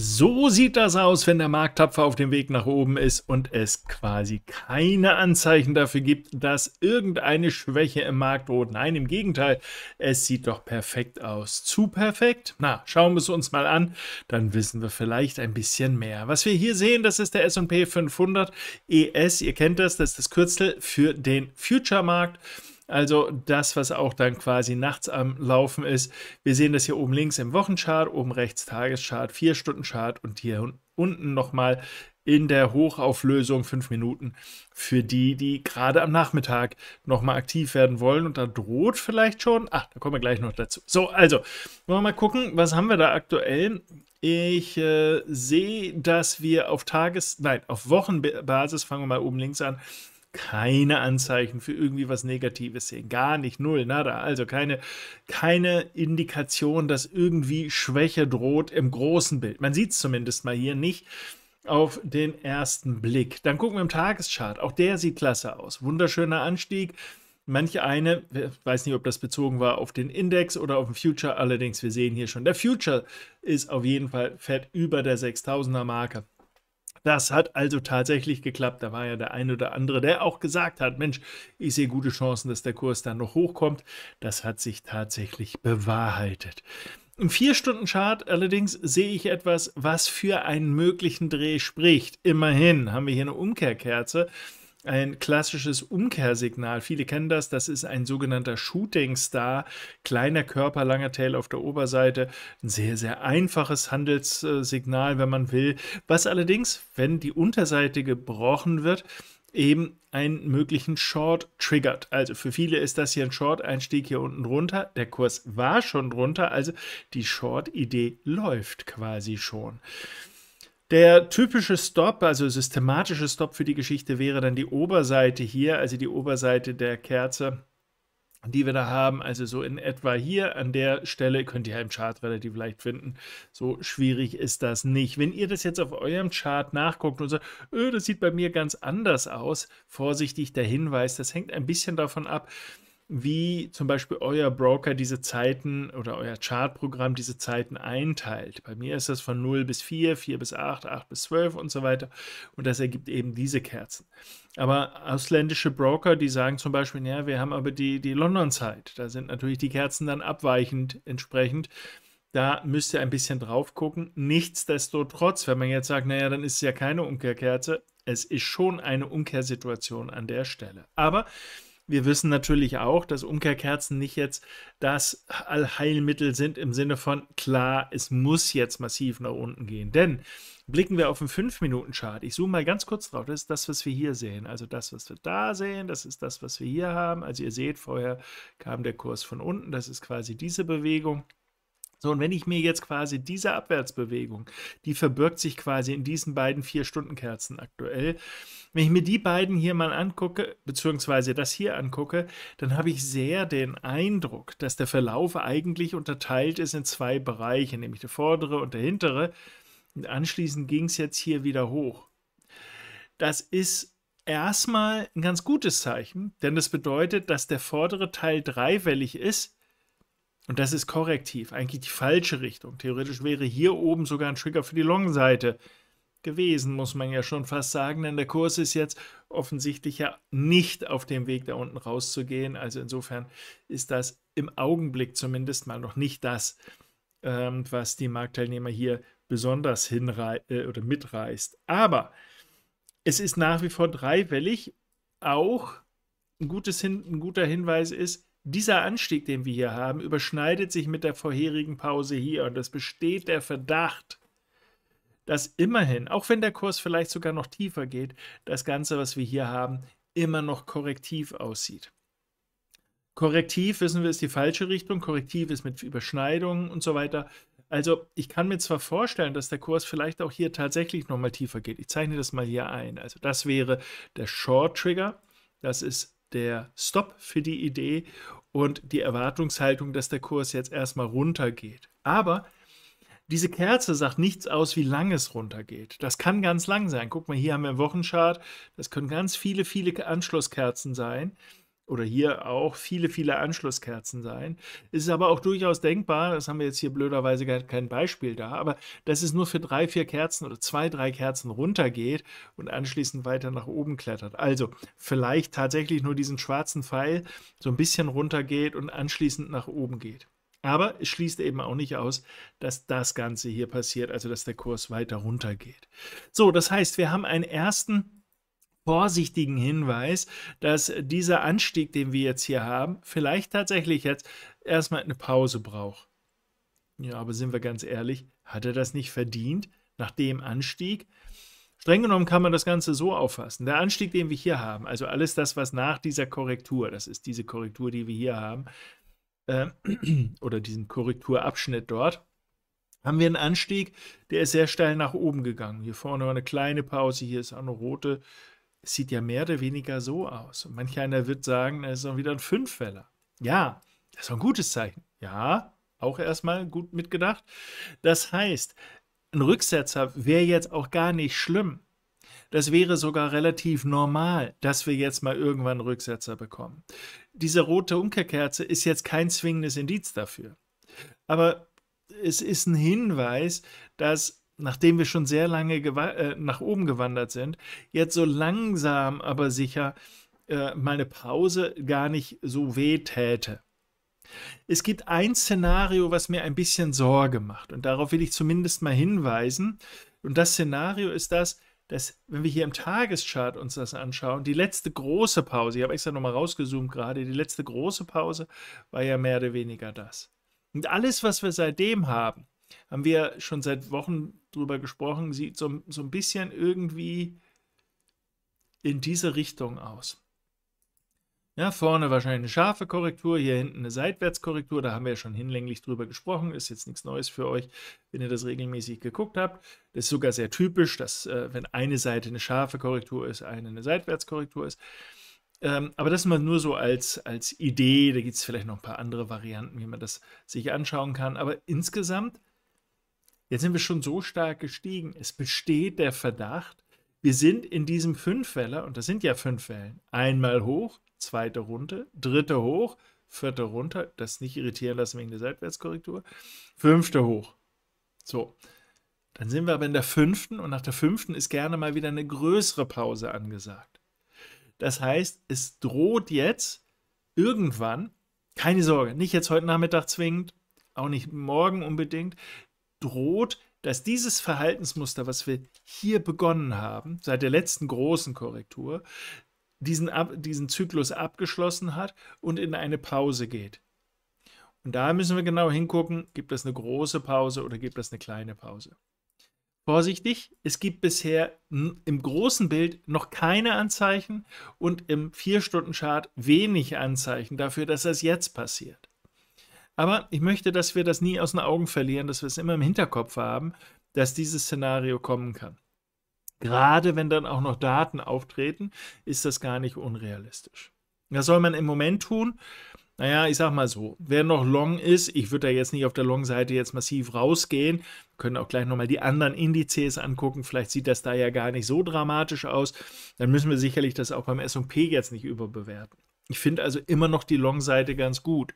So sieht das aus, wenn der Markt tapfer auf dem Weg nach oben ist und es quasi keine Anzeichen dafür gibt, dass irgendeine Schwäche im Markt droht. Nein, im Gegenteil, es sieht doch perfekt aus. Zu perfekt? Na, schauen wir es uns mal an, dann wissen wir vielleicht ein bisschen mehr. Was wir hier sehen, das ist der S&P 500 ES. Ihr kennt das, das ist das Kürzel für den Future-Markt. Also das, was auch dann quasi nachts am Laufen ist. Wir sehen das hier oben links im Wochenchart, oben rechts Tageschart, 4-Stunden-Chart und hier unten nochmal in der Hochauflösung fünf Minuten für die, die gerade am Nachmittag nochmal aktiv werden wollen. Und da droht vielleicht schon. Ach, da kommen wir gleich noch dazu. So, also, wollen wir mal gucken, was haben wir da aktuell? Ich äh, sehe, dass wir auf Tages-, nein, auf Wochenbasis, fangen wir mal oben links an, keine Anzeichen für irgendwie was Negatives sehen. Gar nicht, null, nada. Also keine, keine Indikation, dass irgendwie Schwäche droht im großen Bild. Man sieht es zumindest mal hier nicht auf den ersten Blick. Dann gucken wir im Tageschart. Auch der sieht klasse aus. Wunderschöner Anstieg. Manche eine, weiß nicht, ob das bezogen war auf den Index oder auf den Future, allerdings wir sehen hier schon, der Future ist auf jeden Fall fett über der 6000er Marke. Das hat also tatsächlich geklappt. Da war ja der ein oder andere, der auch gesagt hat, Mensch, ich sehe gute Chancen, dass der Kurs dann noch hochkommt. Das hat sich tatsächlich bewahrheitet. Im 4-Stunden-Chart allerdings sehe ich etwas, was für einen möglichen Dreh spricht. Immerhin haben wir hier eine Umkehrkerze ein klassisches Umkehrsignal. Viele kennen das. Das ist ein sogenannter Shooting Star. Kleiner Körper, langer Tail auf der Oberseite. Ein sehr, sehr einfaches Handelssignal, wenn man will. Was allerdings, wenn die Unterseite gebrochen wird, eben einen möglichen Short triggert. Also für viele ist das hier ein Short-Einstieg hier unten drunter. Der Kurs war schon drunter, also die Short-Idee läuft quasi schon. Der typische Stop, also systematische Stop für die Geschichte wäre dann die Oberseite hier, also die Oberseite der Kerze, die wir da haben, also so in etwa hier an der Stelle, könnt ihr ja im Chart relativ leicht finden, so schwierig ist das nicht. Wenn ihr das jetzt auf eurem Chart nachguckt und sagt, öh, das sieht bei mir ganz anders aus, vorsichtig der Hinweis, das hängt ein bisschen davon ab, wie zum Beispiel euer Broker diese Zeiten oder euer Chartprogramm diese Zeiten einteilt. Bei mir ist das von 0 bis 4, 4 bis 8, 8 bis 12 und so weiter. Und das ergibt eben diese Kerzen. Aber ausländische Broker, die sagen zum Beispiel, ja, wir haben aber die, die London-Zeit. Da sind natürlich die Kerzen dann abweichend entsprechend. Da müsst ihr ein bisschen drauf gucken. Nichtsdestotrotz, wenn man jetzt sagt, naja, dann ist es ja keine Umkehrkerze. Es ist schon eine Umkehrsituation an der Stelle. Aber wir wissen natürlich auch, dass Umkehrkerzen nicht jetzt das Allheilmittel sind im Sinne von, klar, es muss jetzt massiv nach unten gehen. Denn blicken wir auf den 5-Minuten-Chart. Ich zoome mal ganz kurz drauf. Das ist das, was wir hier sehen. Also das, was wir da sehen, das ist das, was wir hier haben. Also ihr seht, vorher kam der Kurs von unten. Das ist quasi diese Bewegung. So, und wenn ich mir jetzt quasi diese Abwärtsbewegung, die verbirgt sich quasi in diesen beiden Vier-Stunden-Kerzen aktuell, wenn ich mir die beiden hier mal angucke, beziehungsweise das hier angucke, dann habe ich sehr den Eindruck, dass der Verlauf eigentlich unterteilt ist in zwei Bereiche, nämlich der vordere und der hintere. Und anschließend ging es jetzt hier wieder hoch. Das ist erstmal ein ganz gutes Zeichen, denn das bedeutet, dass der vordere Teil dreiwellig ist und das ist korrektiv, eigentlich die falsche Richtung. Theoretisch wäre hier oben sogar ein Trigger für die Long-Seite gewesen, muss man ja schon fast sagen, denn der Kurs ist jetzt offensichtlich ja nicht auf dem Weg, da unten rauszugehen. Also insofern ist das im Augenblick zumindest mal noch nicht das, ähm, was die Marktteilnehmer hier besonders hinrei äh, oder mitreißt. Aber es ist nach wie vor dreiwellig. Auch ein, gutes Hin ein guter Hinweis ist, dieser Anstieg, den wir hier haben, überschneidet sich mit der vorherigen Pause hier und es besteht der Verdacht, dass immerhin, auch wenn der Kurs vielleicht sogar noch tiefer geht, das Ganze, was wir hier haben, immer noch korrektiv aussieht. Korrektiv, wissen wir, ist die falsche Richtung. Korrektiv ist mit Überschneidungen und so weiter. Also ich kann mir zwar vorstellen, dass der Kurs vielleicht auch hier tatsächlich nochmal tiefer geht. Ich zeichne das mal hier ein. Also das wäre der Short Trigger. Das ist der Stopp für die Idee und die Erwartungshaltung, dass der Kurs jetzt erstmal runtergeht. Aber diese Kerze sagt nichts aus, wie lang es runtergeht. Das kann ganz lang sein. Guck mal, hier haben wir einen Wochenchart. Das können ganz viele, viele Anschlusskerzen sein oder hier auch viele, viele Anschlusskerzen sein. Es ist aber auch durchaus denkbar, das haben wir jetzt hier blöderweise gar kein Beispiel da, aber dass es nur für drei, vier Kerzen oder zwei, drei Kerzen runtergeht und anschließend weiter nach oben klettert. Also vielleicht tatsächlich nur diesen schwarzen Pfeil so ein bisschen runtergeht und anschließend nach oben geht. Aber es schließt eben auch nicht aus, dass das Ganze hier passiert, also dass der Kurs weiter runtergeht. So, das heißt, wir haben einen ersten vorsichtigen Hinweis, dass dieser Anstieg, den wir jetzt hier haben, vielleicht tatsächlich jetzt erstmal eine Pause braucht. Ja, aber sind wir ganz ehrlich, hat er das nicht verdient nach dem Anstieg? Streng genommen kann man das Ganze so auffassen. Der Anstieg, den wir hier haben, also alles das, was nach dieser Korrektur, das ist diese Korrektur, die wir hier haben, äh, oder diesen Korrekturabschnitt dort, haben wir einen Anstieg, der ist sehr steil nach oben gegangen. Hier vorne war eine kleine Pause, hier ist auch eine rote sieht ja mehr oder weniger so aus. Und manch einer wird sagen, das ist doch wieder ein Fünffäller. Ja, das ist doch ein gutes Zeichen. Ja, auch erstmal gut mitgedacht. Das heißt, ein Rücksetzer wäre jetzt auch gar nicht schlimm. Das wäre sogar relativ normal, dass wir jetzt mal irgendwann Rücksetzer bekommen. Diese rote Umkehrkerze ist jetzt kein zwingendes Indiz dafür. Aber es ist ein Hinweis, dass nachdem wir schon sehr lange äh, nach oben gewandert sind, jetzt so langsam aber sicher äh, meine Pause gar nicht so weh täte. Es gibt ein Szenario, was mir ein bisschen Sorge macht und darauf will ich zumindest mal hinweisen. Und das Szenario ist das, dass, wenn wir hier im Tageschart uns das anschauen, die letzte große Pause, ich habe extra nochmal rausgezoomt gerade, die letzte große Pause war ja mehr oder weniger das. Und alles, was wir seitdem haben, haben wir schon seit Wochen drüber gesprochen, sieht so, so ein bisschen irgendwie in diese Richtung aus. Ja, vorne wahrscheinlich eine scharfe Korrektur, hier hinten eine Seitwärtskorrektur, da haben wir ja schon hinlänglich drüber gesprochen, ist jetzt nichts Neues für euch, wenn ihr das regelmäßig geguckt habt. Das ist sogar sehr typisch, dass äh, wenn eine Seite eine scharfe Korrektur ist, eine eine Seitwärtskorrektur ist. Ähm, aber das mal nur so als, als Idee, da gibt es vielleicht noch ein paar andere Varianten, wie man das sich anschauen kann. Aber insgesamt Jetzt sind wir schon so stark gestiegen. Es besteht der Verdacht, wir sind in diesem Fünfweller, und das sind ja fünf Wellen, einmal hoch, zweite runter, dritte hoch, vierte runter, das nicht irritieren lassen wegen der Seitwärtskorrektur, fünfte hoch. So, dann sind wir aber in der fünften und nach der fünften ist gerne mal wieder eine größere Pause angesagt. Das heißt, es droht jetzt irgendwann, keine Sorge, nicht jetzt heute Nachmittag zwingend, auch nicht morgen unbedingt, droht, dass dieses Verhaltensmuster, was wir hier begonnen haben, seit der letzten großen Korrektur, diesen, ab, diesen Zyklus abgeschlossen hat und in eine Pause geht. Und da müssen wir genau hingucken, gibt es eine große Pause oder gibt es eine kleine Pause. Vorsichtig, es gibt bisher im großen Bild noch keine Anzeichen und im 4-Stunden-Chart wenig Anzeichen dafür, dass das jetzt passiert. Aber ich möchte, dass wir das nie aus den Augen verlieren, dass wir es immer im Hinterkopf haben, dass dieses Szenario kommen kann. Gerade wenn dann auch noch Daten auftreten, ist das gar nicht unrealistisch. Was soll man im Moment tun? Naja, ich sag mal so, wer noch long ist, ich würde da jetzt nicht auf der Long-Seite jetzt massiv rausgehen, können auch gleich nochmal die anderen Indizes angucken, vielleicht sieht das da ja gar nicht so dramatisch aus, dann müssen wir sicherlich das auch beim S&P jetzt nicht überbewerten. Ich finde also immer noch die Long-Seite ganz gut.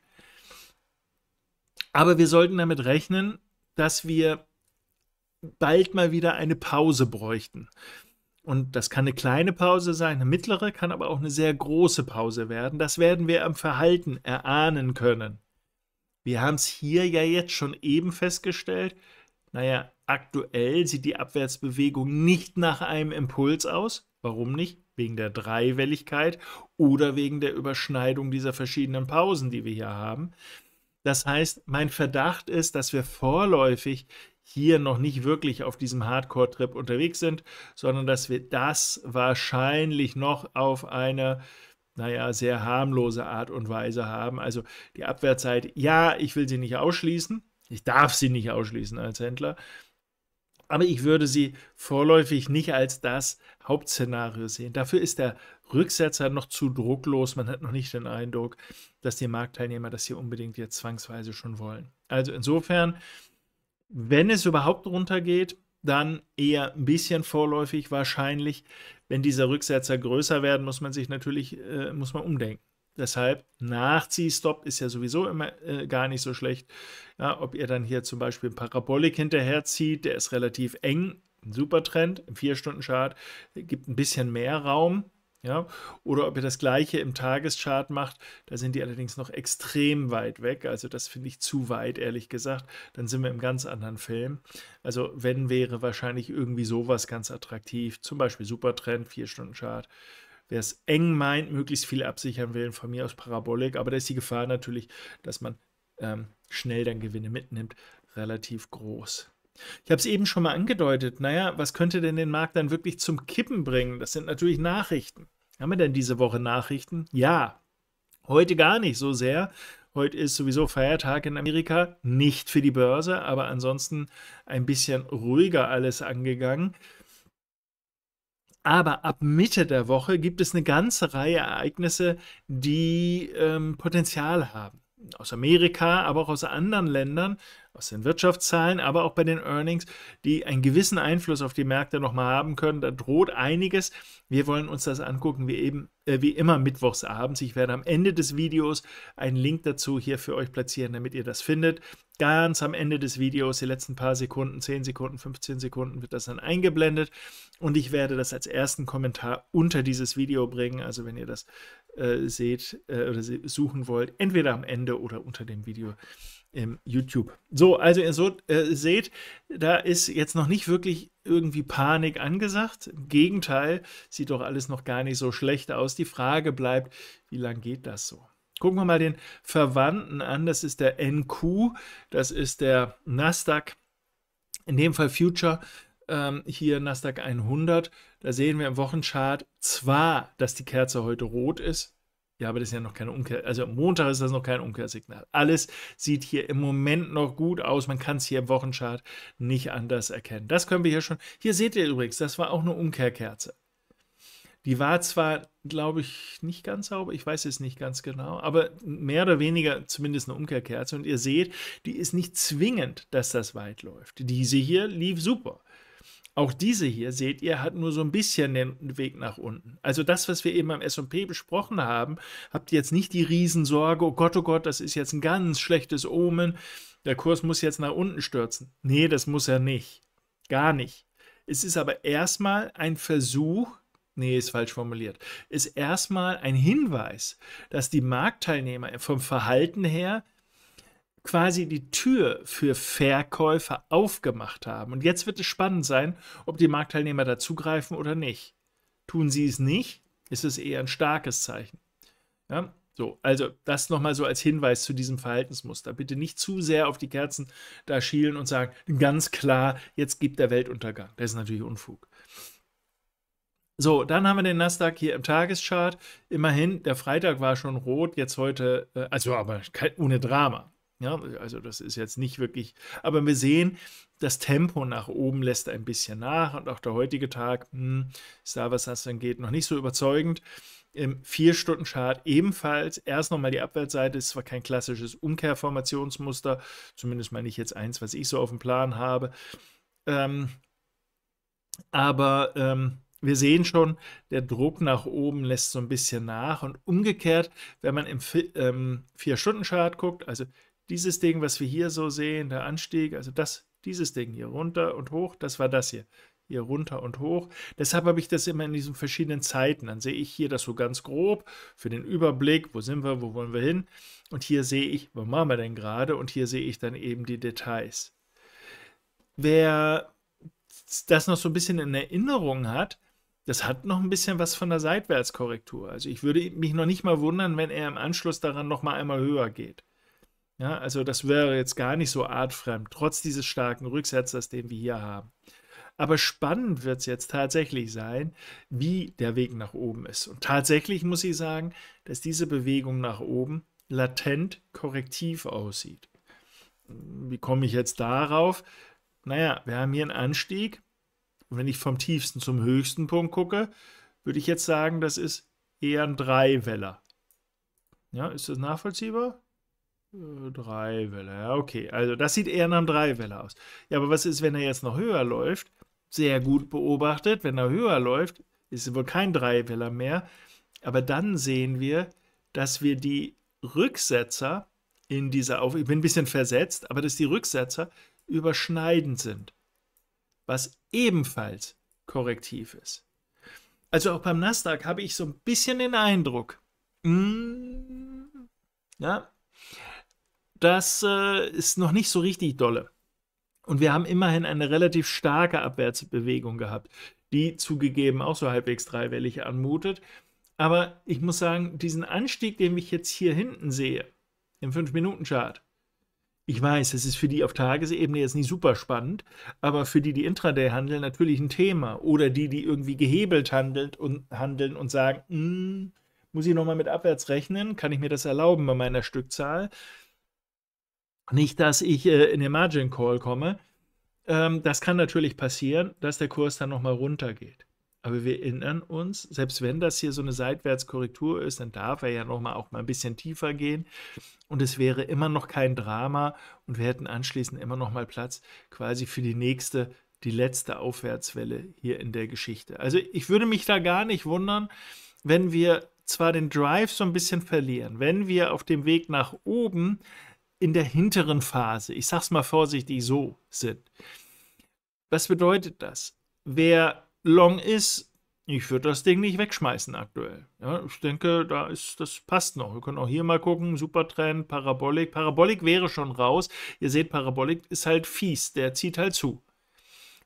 Aber wir sollten damit rechnen, dass wir bald mal wieder eine Pause bräuchten. Und das kann eine kleine Pause sein, eine mittlere, kann aber auch eine sehr große Pause werden. Das werden wir am Verhalten erahnen können. Wir haben es hier ja jetzt schon eben festgestellt. Naja, aktuell sieht die Abwärtsbewegung nicht nach einem Impuls aus. Warum nicht? Wegen der Dreiwelligkeit oder wegen der Überschneidung dieser verschiedenen Pausen, die wir hier haben. Das heißt, mein Verdacht ist, dass wir vorläufig hier noch nicht wirklich auf diesem Hardcore-Trip unterwegs sind, sondern dass wir das wahrscheinlich noch auf eine, naja, sehr harmlose Art und Weise haben. Also die Abwehrzeit, ja, ich will sie nicht ausschließen. Ich darf sie nicht ausschließen als Händler, aber ich würde sie vorläufig nicht als das Hauptszenario sehen. Dafür ist der Rücksetzer noch zu drucklos. Man hat noch nicht den Eindruck, dass die Marktteilnehmer das hier unbedingt jetzt zwangsweise schon wollen. Also insofern, wenn es überhaupt runtergeht, dann eher ein bisschen vorläufig wahrscheinlich. Wenn dieser Rücksetzer größer werden, muss man sich natürlich, äh, muss man umdenken. Deshalb Nachziehstopp ist ja sowieso immer äh, gar nicht so schlecht. Ja, ob ihr dann hier zum Beispiel einen Parabolik hinterherzieht, der ist relativ eng, ein super Trend, im 4-Stunden-Chart gibt ein bisschen mehr Raum. Ja, oder ob ihr das gleiche im Tageschart macht, da sind die allerdings noch extrem weit weg. Also das finde ich zu weit, ehrlich gesagt. Dann sind wir im ganz anderen Film. Also wenn wäre wahrscheinlich irgendwie sowas ganz attraktiv, zum Beispiel Supertrend, 4-Stunden-Chart wer es eng meint, möglichst viel absichern will, von mir aus Parabolik, aber da ist die Gefahr natürlich, dass man ähm, schnell dann Gewinne mitnimmt, relativ groß. Ich habe es eben schon mal angedeutet, naja, was könnte denn den Markt dann wirklich zum Kippen bringen? Das sind natürlich Nachrichten. Haben wir denn diese Woche Nachrichten? Ja, heute gar nicht so sehr. Heute ist sowieso Feiertag in Amerika, nicht für die Börse, aber ansonsten ein bisschen ruhiger alles angegangen. Aber ab Mitte der Woche gibt es eine ganze Reihe Ereignisse, die ähm, Potenzial haben aus Amerika, aber auch aus anderen Ländern, aus den Wirtschaftszahlen, aber auch bei den Earnings, die einen gewissen Einfluss auf die Märkte nochmal haben können. Da droht einiges. Wir wollen uns das angucken, wie eben äh, wie immer mittwochsabends. Ich werde am Ende des Videos einen Link dazu hier für euch platzieren, damit ihr das findet. Ganz am Ende des Videos, die letzten paar Sekunden, 10 Sekunden, 15 Sekunden, wird das dann eingeblendet. Und ich werde das als ersten Kommentar unter dieses Video bringen. Also wenn ihr das äh, seht äh, oder se suchen wollt, entweder am Ende oder unter dem Video im YouTube. So, also ihr so, äh, seht, da ist jetzt noch nicht wirklich irgendwie Panik angesagt. Im Gegenteil, sieht doch alles noch gar nicht so schlecht aus. Die Frage bleibt, wie lange geht das so? Gucken wir mal den Verwandten an. Das ist der NQ, das ist der Nasdaq, in dem Fall Future ähm, hier Nasdaq 100, da sehen wir im Wochenchart zwar, dass die Kerze heute rot ist, ja, aber das ist ja noch keine Umkehr. Also am Montag ist das noch kein Umkehrsignal. Alles sieht hier im Moment noch gut aus. Man kann es hier im Wochenchart nicht anders erkennen. Das können wir hier schon. Hier seht ihr übrigens, das war auch eine Umkehrkerze. Die war zwar, glaube ich, nicht ganz sauber, ich weiß es nicht ganz genau, aber mehr oder weniger zumindest eine Umkehrkerze. Und ihr seht, die ist nicht zwingend, dass das weit läuft. Diese hier lief super. Auch diese hier, seht ihr, hat nur so ein bisschen den Weg nach unten. Also das, was wir eben am S&P besprochen haben, habt ihr jetzt nicht die Riesensorge, oh Gott, oh Gott, das ist jetzt ein ganz schlechtes Omen, der Kurs muss jetzt nach unten stürzen. Nee, das muss er nicht. Gar nicht. Es ist aber erstmal ein Versuch, nee, ist falsch formuliert, ist erstmal ein Hinweis, dass die Marktteilnehmer vom Verhalten her quasi die Tür für Verkäufer aufgemacht haben. Und jetzt wird es spannend sein, ob die Marktteilnehmer dazugreifen oder nicht. Tun sie es nicht, ist es eher ein starkes Zeichen. Ja, so, also das nochmal so als Hinweis zu diesem Verhaltensmuster. Bitte nicht zu sehr auf die Kerzen da schielen und sagen, ganz klar, jetzt gibt der Weltuntergang. Das ist natürlich Unfug. So, dann haben wir den Nasdaq hier im Tageschart. Immerhin, der Freitag war schon rot, jetzt heute, äh, also aber ohne Drama. Ja, also das ist jetzt nicht wirklich, aber wir sehen, das Tempo nach oben lässt ein bisschen nach und auch der heutige Tag, mh, hm, ist da was das dann geht, noch nicht so überzeugend. Im 4-Stunden-Chart ebenfalls erst nochmal die Abwärtsseite, ist zwar kein klassisches Umkehrformationsmuster, zumindest mal nicht jetzt eins, was ich so auf dem Plan habe, ähm, aber ähm, wir sehen schon, der Druck nach oben lässt so ein bisschen nach und umgekehrt, wenn man im ähm, 4-Stunden-Chart guckt, also dieses Ding, was wir hier so sehen, der Anstieg, also das, dieses Ding hier runter und hoch, das war das hier. Hier runter und hoch. Deshalb habe ich das immer in diesen verschiedenen Zeiten. Dann sehe ich hier das so ganz grob für den Überblick, wo sind wir, wo wollen wir hin. Und hier sehe ich, wo machen wir denn gerade? Und hier sehe ich dann eben die Details. Wer das noch so ein bisschen in Erinnerung hat, das hat noch ein bisschen was von der Seitwärtskorrektur. Also ich würde mich noch nicht mal wundern, wenn er im Anschluss daran noch mal einmal höher geht. Ja, also das wäre jetzt gar nicht so artfremd, trotz dieses starken Rücksetzers, den wir hier haben. Aber spannend wird es jetzt tatsächlich sein, wie der Weg nach oben ist. Und tatsächlich muss ich sagen, dass diese Bewegung nach oben latent korrektiv aussieht. Wie komme ich jetzt darauf? Naja, wir haben hier einen Anstieg. Und wenn ich vom tiefsten zum höchsten Punkt gucke, würde ich jetzt sagen, das ist eher ein Dreiweller. Ja, ist das nachvollziehbar? Äh, Dreiwelle, ja, okay. Also das sieht eher nach einem Dreiwelle aus. Ja, aber was ist, wenn er jetzt noch höher läuft? Sehr gut beobachtet, wenn er höher läuft, ist es wohl kein Dreiwelle mehr. Aber dann sehen wir, dass wir die Rücksetzer in dieser Auf... Ich bin ein bisschen versetzt, aber dass die Rücksetzer überschneidend sind. Was ebenfalls korrektiv ist. Also auch beim Nasdaq habe ich so ein bisschen den Eindruck, mm, ja, das äh, ist noch nicht so richtig dolle. Und wir haben immerhin eine relativ starke Abwärtsbewegung gehabt, die zugegeben auch so halbwegs dreiwellig anmutet. Aber ich muss sagen, diesen Anstieg, den ich jetzt hier hinten sehe, im 5-Minuten-Chart, ich weiß, es ist für die auf Tagesebene jetzt nicht super spannend, aber für die, die Intraday handeln, natürlich ein Thema. Oder die, die irgendwie gehebelt handelt und, handeln und sagen, hm, muss ich nochmal mit abwärts rechnen? Kann ich mir das erlauben bei meiner Stückzahl? nicht, dass ich äh, in den Margin Call komme. Ähm, das kann natürlich passieren, dass der Kurs dann nochmal runtergeht. Aber wir erinnern uns, selbst wenn das hier so eine Seitwärtskorrektur ist, dann darf er ja nochmal auch mal ein bisschen tiefer gehen. Und es wäre immer noch kein Drama und wir hätten anschließend immer nochmal Platz quasi für die nächste, die letzte Aufwärtswelle hier in der Geschichte. Also ich würde mich da gar nicht wundern, wenn wir zwar den Drive so ein bisschen verlieren, wenn wir auf dem Weg nach oben in der hinteren Phase, ich sag's mal vorsichtig so, sind. Was bedeutet das? Wer long ist, ich würde das Ding nicht wegschmeißen aktuell. Ja, ich denke, da ist, das passt noch. Wir können auch hier mal gucken. Supertrend, Parabolik. Parabolik wäre schon raus. Ihr seht, Parabolik ist halt fies. Der zieht halt zu.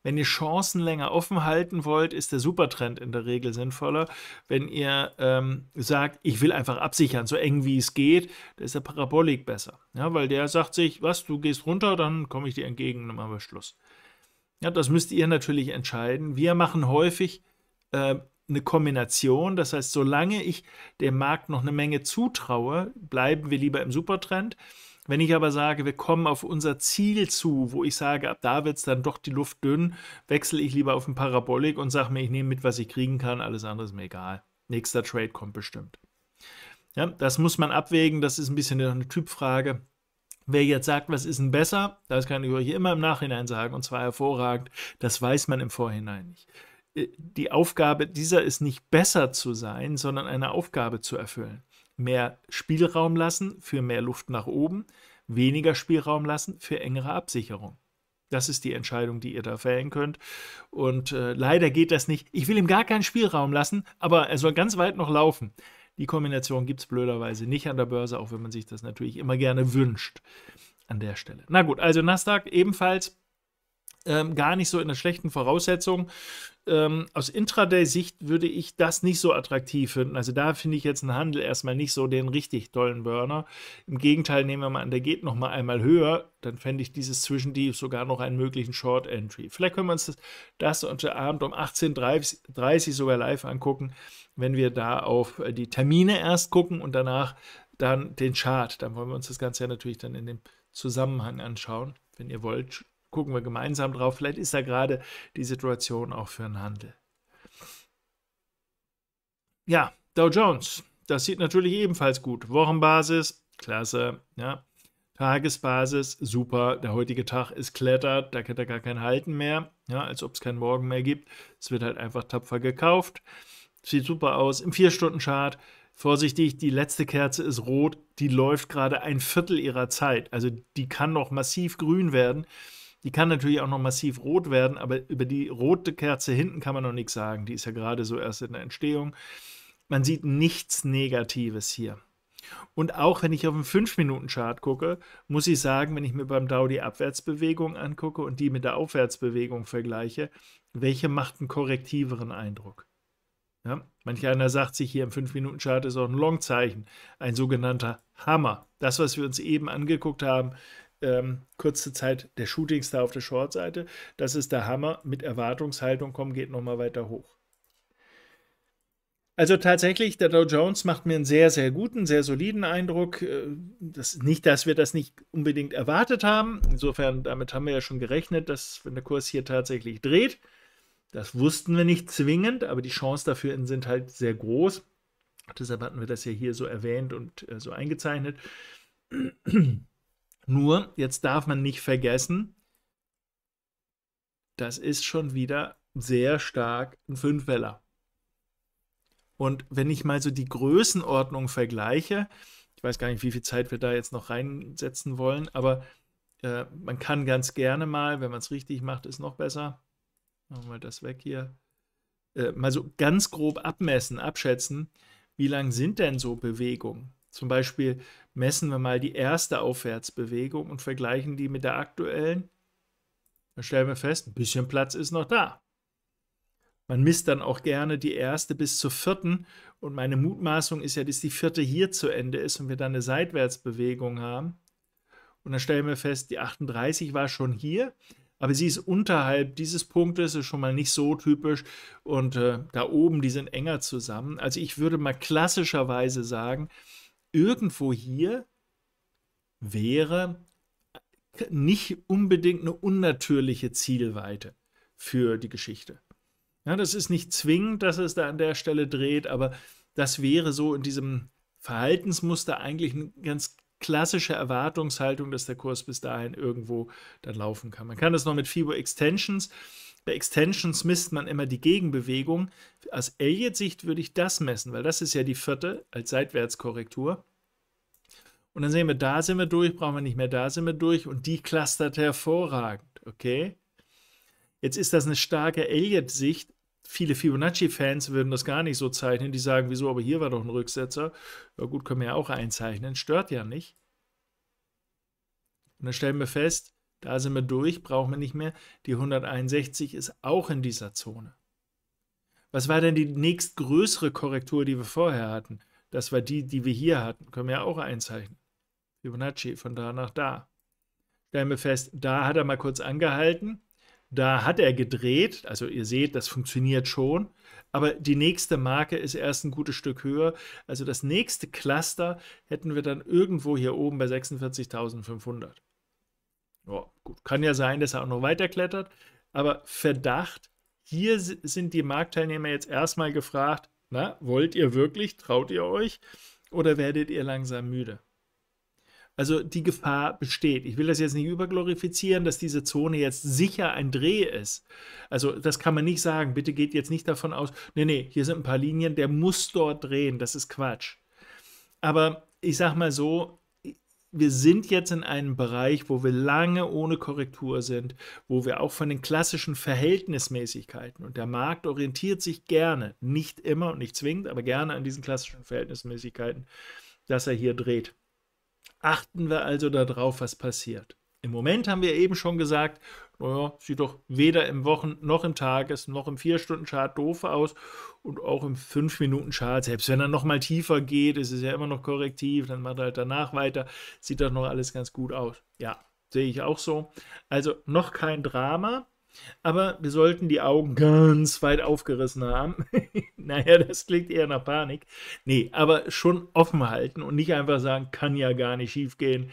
Wenn ihr Chancen länger offen halten wollt, ist der Supertrend in der Regel sinnvoller. Wenn ihr ähm, sagt, ich will einfach absichern, so eng wie es geht, dann ist der Parabolik besser. Ja, weil der sagt sich, was, du gehst runter, dann komme ich dir entgegen, dann machen wir Schluss. Ja, das müsst ihr natürlich entscheiden. Wir machen häufig äh, eine Kombination. Das heißt, solange ich dem Markt noch eine Menge zutraue, bleiben wir lieber im Supertrend. Wenn ich aber sage, wir kommen auf unser Ziel zu, wo ich sage, ab da wird es dann doch die Luft dünn, wechsle ich lieber auf ein Parabolik und sage mir, ich nehme mit, was ich kriegen kann, alles andere ist mir egal. Nächster Trade kommt bestimmt. Ja, das muss man abwägen, das ist ein bisschen eine Typfrage. Wer jetzt sagt, was ist denn besser, das kann ich euch immer im Nachhinein sagen und zwar hervorragend, das weiß man im Vorhinein nicht. Äh, die Aufgabe dieser ist nicht besser zu sein, sondern eine Aufgabe zu erfüllen mehr Spielraum lassen für mehr Luft nach oben, weniger Spielraum lassen für engere Absicherung. Das ist die Entscheidung, die ihr da fällen könnt. Und äh, leider geht das nicht. Ich will ihm gar keinen Spielraum lassen, aber er soll ganz weit noch laufen. Die Kombination gibt es blöderweise nicht an der Börse, auch wenn man sich das natürlich immer gerne wünscht an der Stelle. Na gut, also Nasdaq ebenfalls ähm, gar nicht so in der schlechten Voraussetzung ähm, aus Intraday-Sicht würde ich das nicht so attraktiv finden. Also da finde ich jetzt einen Handel erstmal nicht so den richtig tollen Burner. Im Gegenteil, nehmen wir mal an, der geht nochmal einmal höher, dann fände ich dieses Zwischendieb sogar noch einen möglichen Short-Entry. Vielleicht können wir uns das, das unter Abend um 18.30 Uhr sogar live angucken, wenn wir da auf äh, die Termine erst gucken und danach dann den Chart. Dann wollen wir uns das Ganze ja natürlich dann in dem Zusammenhang anschauen. Wenn ihr wollt, gucken wir gemeinsam drauf. Vielleicht ist da gerade die Situation auch für einen Handel. Ja, Dow Jones, das sieht natürlich ebenfalls gut. Wochenbasis, klasse, ja. Tagesbasis, super. Der heutige Tag ist klettert, da kennt er gar kein Halten mehr, ja, als ob es keinen Morgen mehr gibt. Es wird halt einfach tapfer gekauft. Sieht super aus. Im 4-Stunden-Chart, vorsichtig, die letzte Kerze ist rot, die läuft gerade ein Viertel ihrer Zeit. Also die kann noch massiv grün werden. Die kann natürlich auch noch massiv rot werden, aber über die rote Kerze hinten kann man noch nichts sagen. Die ist ja gerade so erst in der Entstehung. Man sieht nichts Negatives hier. Und auch wenn ich auf den 5-Minuten-Chart gucke, muss ich sagen, wenn ich mir beim Dow die Abwärtsbewegung angucke und die mit der Aufwärtsbewegung vergleiche, welche macht einen korrektiveren Eindruck? Ja, manch einer sagt sich hier im 5-Minuten-Chart ist auch ein Long-Zeichen, ein sogenannter Hammer. Das, was wir uns eben angeguckt haben, ähm, kurze Zeit der Shootings da auf der Shortseite. Das ist der Hammer. Mit Erwartungshaltung kommen geht nochmal weiter hoch. Also tatsächlich, der Dow Jones macht mir einen sehr, sehr guten, sehr soliden Eindruck. Äh, das, nicht, dass wir das nicht unbedingt erwartet haben. Insofern, damit haben wir ja schon gerechnet, dass wenn der Kurs hier tatsächlich dreht, das wussten wir nicht zwingend, aber die Chancen dafür sind halt sehr groß. Deshalb hatten wir das ja hier so erwähnt und äh, so eingezeichnet. Nur, jetzt darf man nicht vergessen, das ist schon wieder sehr stark ein Fünfweller. Und wenn ich mal so die Größenordnung vergleiche, ich weiß gar nicht, wie viel Zeit wir da jetzt noch reinsetzen wollen, aber äh, man kann ganz gerne mal, wenn man es richtig macht, ist noch besser. Machen wir das weg hier. Äh, mal so ganz grob abmessen, abschätzen, wie lang sind denn so Bewegungen? Zum Beispiel messen wir mal die erste Aufwärtsbewegung und vergleichen die mit der aktuellen. Dann stellen wir fest, ein bisschen Platz ist noch da. Man misst dann auch gerne die erste bis zur vierten. Und meine Mutmaßung ist ja, dass die vierte hier zu Ende ist und wir dann eine Seitwärtsbewegung haben. Und dann stellen wir fest, die 38 war schon hier, aber sie ist unterhalb dieses Punktes, ist schon mal nicht so typisch. Und äh, da oben, die sind enger zusammen. Also ich würde mal klassischerweise sagen, irgendwo hier wäre nicht unbedingt eine unnatürliche Zielweite für die Geschichte. Ja, das ist nicht zwingend, dass es da an der Stelle dreht, aber das wäre so in diesem Verhaltensmuster eigentlich ein ganz klassische Erwartungshaltung, dass der Kurs bis dahin irgendwo dann laufen kann. Man kann das noch mit FIBO Extensions. Bei Extensions misst man immer die Gegenbewegung. Aus Elliott-Sicht würde ich das messen, weil das ist ja die vierte als Seitwärtskorrektur. Und dann sehen wir, da sind wir durch, brauchen wir nicht mehr, da sind wir durch. Und die clustert hervorragend, okay? Jetzt ist das eine starke Elliott-Sicht, viele Fibonacci-Fans würden das gar nicht so zeichnen. Die sagen, wieso, aber hier war doch ein Rücksetzer. Ja gut, können wir ja auch einzeichnen. Stört ja nicht. Und dann stellen wir fest, da sind wir durch, brauchen wir nicht mehr. Die 161 ist auch in dieser Zone. Was war denn die nächstgrößere Korrektur, die wir vorher hatten? Das war die, die wir hier hatten. Können wir ja auch einzeichnen. Fibonacci von da nach da. Stellen wir fest, da hat er mal kurz angehalten da hat er gedreht, also ihr seht, das funktioniert schon, aber die nächste Marke ist erst ein gutes Stück höher. Also das nächste Cluster hätten wir dann irgendwo hier oben bei 46.500. Ja, gut, kann ja sein, dass er auch noch weiter klettert, aber Verdacht, hier sind die Marktteilnehmer jetzt erstmal gefragt, na, wollt ihr wirklich, traut ihr euch oder werdet ihr langsam müde? Also die Gefahr besteht. Ich will das jetzt nicht überglorifizieren, dass diese Zone jetzt sicher ein Dreh ist. Also das kann man nicht sagen. Bitte geht jetzt nicht davon aus, nee, nee, hier sind ein paar Linien, der muss dort drehen. Das ist Quatsch. Aber ich sag mal so, wir sind jetzt in einem Bereich, wo wir lange ohne Korrektur sind, wo wir auch von den klassischen Verhältnismäßigkeiten und der Markt orientiert sich gerne, nicht immer und nicht zwingend, aber gerne an diesen klassischen Verhältnismäßigkeiten, dass er hier dreht. Achten wir also darauf, was passiert. Im Moment haben wir eben schon gesagt, naja, sieht doch weder im Wochen- noch im Tages- noch im 4-Stunden-Chart doof aus und auch im 5-Minuten-Chart, selbst wenn er nochmal tiefer geht, ist es ja immer noch korrektiv, dann macht er halt danach weiter, sieht doch noch alles ganz gut aus. Ja, sehe ich auch so. Also noch kein Drama, aber wir sollten die Augen ganz weit aufgerissen haben. naja, das klingt eher nach Panik. Nee, aber schon offen halten und nicht einfach sagen, kann ja gar nicht schiefgehen.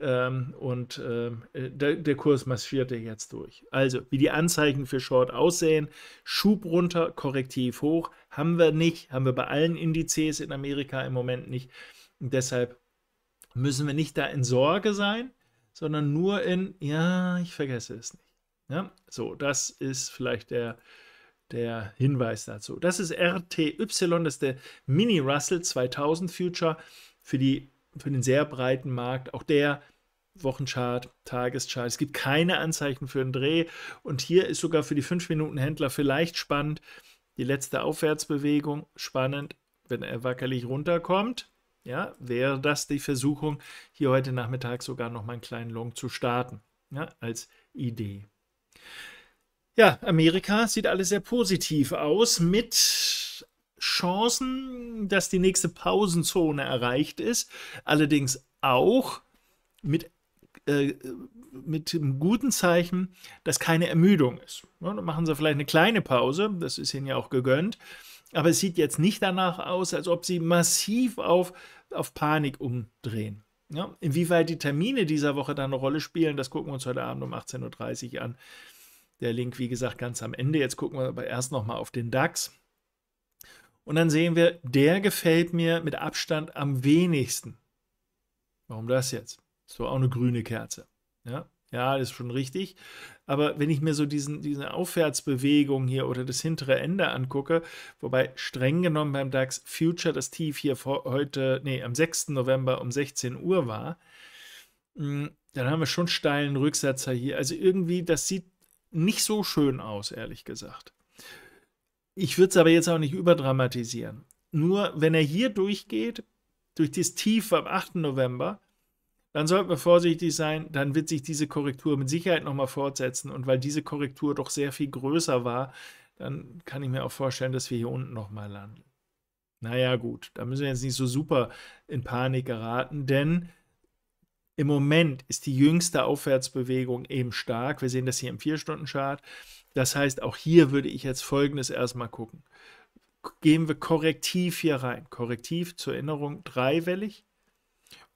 Ähm, und ähm, äh, der, der, Kurs marschierte jetzt durch. Also, wie die Anzeichen für Short aussehen, Schub runter, Korrektiv hoch, haben wir nicht, haben wir bei allen Indizes in Amerika im Moment nicht. Und deshalb müssen wir nicht da in Sorge sein, sondern nur in, ja, ich vergesse es nicht. Ja, so, das ist vielleicht der, der Hinweis dazu. Das ist RTY, das ist der Mini Russell 2000 Future für, die, für den sehr breiten Markt. Auch der Wochenchart, Tageschart. Es gibt keine Anzeichen für einen Dreh. Und hier ist sogar für die 5-Minuten-Händler vielleicht spannend. Die letzte Aufwärtsbewegung spannend, wenn er wackerlich runterkommt. Ja, wäre das die Versuchung, hier heute Nachmittag sogar noch mal einen kleinen Long zu starten, ja, als Idee. Ja, Amerika sieht alles sehr positiv aus mit Chancen, dass die nächste Pausenzone erreicht ist. Allerdings auch mit, äh, mit dem guten Zeichen, dass keine Ermüdung ist. Ja, dann machen sie vielleicht eine kleine Pause, das ist ihnen ja auch gegönnt. Aber es sieht jetzt nicht danach aus, als ob sie massiv auf, auf Panik umdrehen. Ja, inwieweit die Termine dieser Woche dann eine Rolle spielen, das gucken wir uns heute Abend um 18.30 Uhr an. Der Link, wie gesagt, ganz am Ende. Jetzt gucken wir aber erst nochmal auf den DAX. Und dann sehen wir, der gefällt mir mit Abstand am wenigsten. Warum das jetzt? So auch eine grüne Kerze. Ja, ja, das ist schon richtig. Aber wenn ich mir so diesen, diese Aufwärtsbewegung hier oder das hintere Ende angucke, wobei streng genommen beim DAX Future das Tief hier vor, heute, nee, am 6. November um 16 Uhr war, mm, dann haben wir schon steilen Rücksatzer hier. Also irgendwie, das sieht nicht so schön aus, ehrlich gesagt. Ich würde es aber jetzt auch nicht überdramatisieren. Nur wenn er hier durchgeht, durch das Tief am 8. November, dann sollten wir vorsichtig sein, dann wird sich diese Korrektur mit Sicherheit nochmal fortsetzen. Und weil diese Korrektur doch sehr viel größer war, dann kann ich mir auch vorstellen, dass wir hier unten nochmal landen. Naja, gut, da müssen wir jetzt nicht so super in Panik geraten, denn im Moment ist die jüngste Aufwärtsbewegung eben stark. Wir sehen das hier im 4-Stunden-Chart. Das heißt, auch hier würde ich jetzt Folgendes erstmal gucken. Gehen wir korrektiv hier rein. Korrektiv zur Erinnerung dreiwellig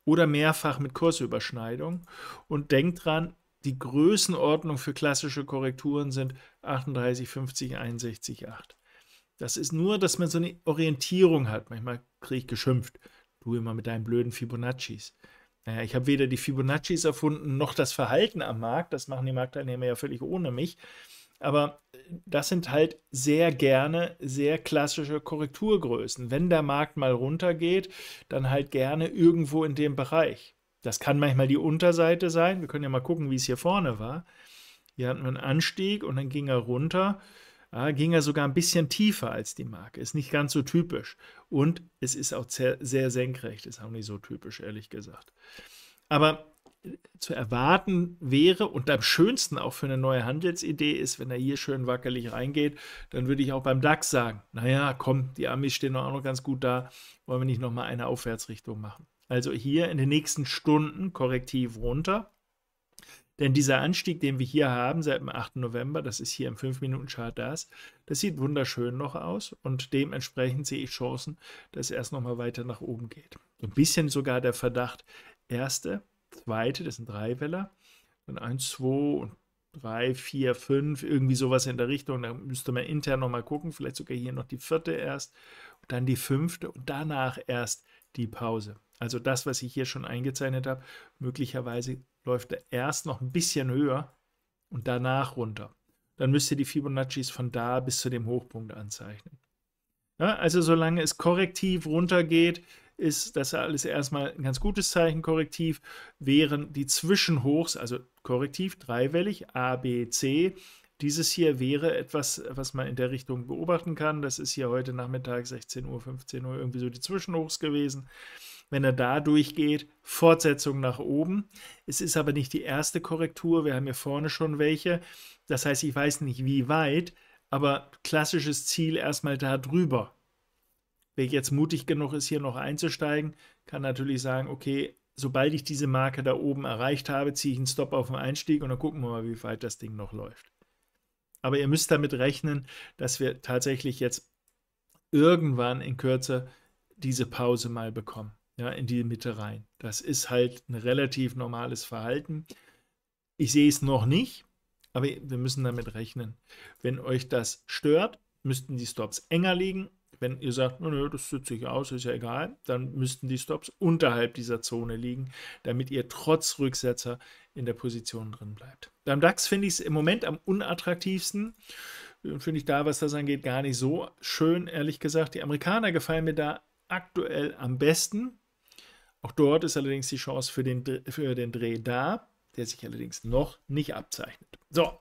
oder mehrfach mit Kursüberschneidung. Und denkt dran, die Größenordnung für klassische Korrekturen sind 38, 50, 61, 8. Das ist nur, dass man so eine Orientierung hat. Manchmal kriege ich geschimpft. Du immer mit deinen blöden Fibonaccis. Naja, ich habe weder die Fibonaccis erfunden noch das Verhalten am Markt. Das machen die Marktteilnehmer ja völlig ohne mich. Aber äh, das sind halt sehr gerne sehr klassische Korrekturgrößen. Wenn der Markt mal runtergeht, dann halt gerne irgendwo in dem Bereich. Das kann manchmal die Unterseite sein. Wir können ja mal gucken, wie es hier vorne war. Hier hatten wir einen Anstieg und dann ging er runter äh, ging er sogar ein bisschen tiefer als die Marke. Ist nicht ganz so typisch. Und es ist auch sehr, sehr senkrecht. Ist auch nicht so typisch, ehrlich gesagt. Aber äh, zu erwarten wäre und am schönsten auch für eine neue Handelsidee ist, wenn er hier schön wackelig reingeht, dann würde ich auch beim DAX sagen, naja, komm, die Amis stehen auch noch ganz gut da, wollen wir nicht nochmal eine Aufwärtsrichtung machen. Also hier in den nächsten Stunden korrektiv runter denn dieser Anstieg, den wir hier haben seit dem 8. November, das ist hier im 5-Minuten-Chart das, das sieht wunderschön noch aus und dementsprechend sehe ich Chancen, dass erst nochmal weiter nach oben geht. Ein bisschen sogar der Verdacht, erste, zweite, das sind drei Weller, dann 1, 2 und 3, 4, 5, irgendwie sowas in der Richtung. Da müsste man intern nochmal gucken, vielleicht sogar hier noch die vierte erst, dann die fünfte und danach erst die Pause. Also das, was ich hier schon eingezeichnet habe, möglicherweise läuft er erst noch ein bisschen höher und danach runter. Dann müsst ihr die Fibonaccis von da bis zu dem Hochpunkt anzeichnen. Ja, also solange es korrektiv runtergeht, ist das alles erstmal ein ganz gutes Zeichen korrektiv, wären die Zwischenhochs, also korrektiv dreiwellig A, B, C, dieses hier wäre etwas, was man in der Richtung beobachten kann. Das ist hier heute Nachmittag 16 Uhr, 15 Uhr irgendwie so die Zwischenhochs gewesen wenn er da durchgeht, Fortsetzung nach oben. Es ist aber nicht die erste Korrektur, wir haben hier vorne schon welche. Das heißt, ich weiß nicht wie weit, aber klassisches Ziel erstmal da drüber. Wer jetzt mutig genug ist, hier noch einzusteigen, kann natürlich sagen, okay, sobald ich diese Marke da oben erreicht habe, ziehe ich einen Stop auf den Einstieg und dann gucken wir mal, wie weit das Ding noch läuft. Aber ihr müsst damit rechnen, dass wir tatsächlich jetzt irgendwann in Kürze diese Pause mal bekommen ja, in die Mitte rein. Das ist halt ein relativ normales Verhalten. Ich sehe es noch nicht, aber wir müssen damit rechnen. Wenn euch das stört, müssten die Stops enger liegen. Wenn ihr sagt, nö, nö das sitze ich aus, ist ja egal, dann müssten die Stops unterhalb dieser Zone liegen, damit ihr trotz Rücksetzer in der Position drin bleibt. Beim DAX finde ich es im Moment am unattraktivsten. Finde ich da, was das angeht, gar nicht so schön, ehrlich gesagt. Die Amerikaner gefallen mir da aktuell am besten. Auch dort ist allerdings die Chance für den, für den Dreh da, der sich allerdings noch nicht abzeichnet. So,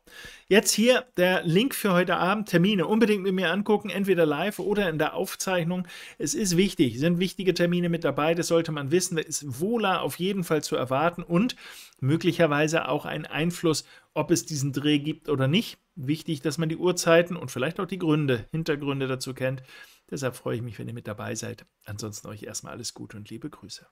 jetzt hier der Link für heute Abend. Termine unbedingt mit mir angucken, entweder live oder in der Aufzeichnung. Es ist wichtig, sind wichtige Termine mit dabei, das sollte man wissen. Da ist Vola auf jeden Fall zu erwarten und möglicherweise auch ein Einfluss, ob es diesen Dreh gibt oder nicht. Wichtig, dass man die Uhrzeiten und vielleicht auch die Gründe, Hintergründe dazu kennt. Deshalb freue ich mich, wenn ihr mit dabei seid. Ansonsten euch erstmal alles Gute und liebe Grüße.